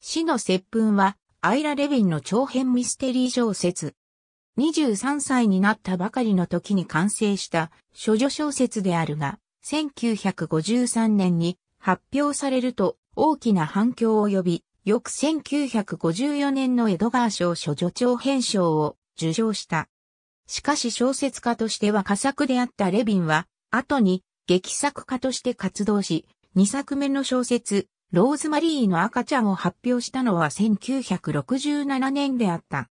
死の接吻は、アイラ・レヴィンの長編ミステリー小説。23歳になったばかりの時に完成した処女小説であるが、1953年に発表されると大きな反響を呼び、翌1954年のエドガー賞処女長編賞を受賞した。しかし小説家としては佳作であったレヴィンは、後に劇作家として活動し、2作目の小説、ローズマリーの赤ちゃんを発表したのは1967年であった。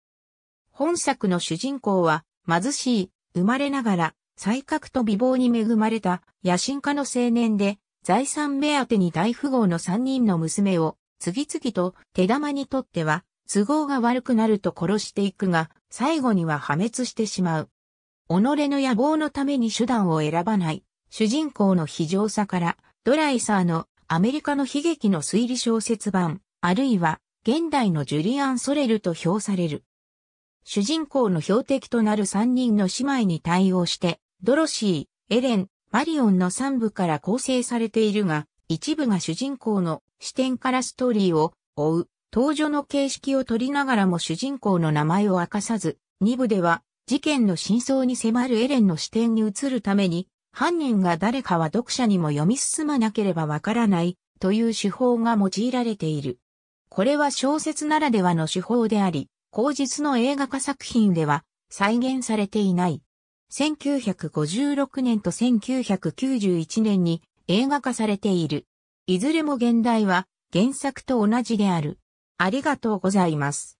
本作の主人公は貧しい、生まれながら、才覚と美貌に恵まれた野心家の青年で、財産目当てに大富豪の三人の娘を、次々と手玉にとっては、都合が悪くなると殺していくが、最後には破滅してしまう。己の野望のために手段を選ばない、主人公の非常さから、ドライサーのアメリカの悲劇の推理小説版、あるいは、現代のジュリアン・ソレルと評される。主人公の標的となる3人の姉妹に対応して、ドロシー、エレン、マリオンの3部から構成されているが、一部が主人公の視点からストーリーを追う、登場の形式を取りながらも主人公の名前を明かさず、2部では事件の真相に迫るエレンの視点に移るために、犯人が誰かは読者にも読み進まなければわからないという手法が用いられている。これは小説ならではの手法であり、後日の映画化作品では再現されていない。1956年と1991年に映画化されている。いずれも現代は原作と同じである。ありがとうございます。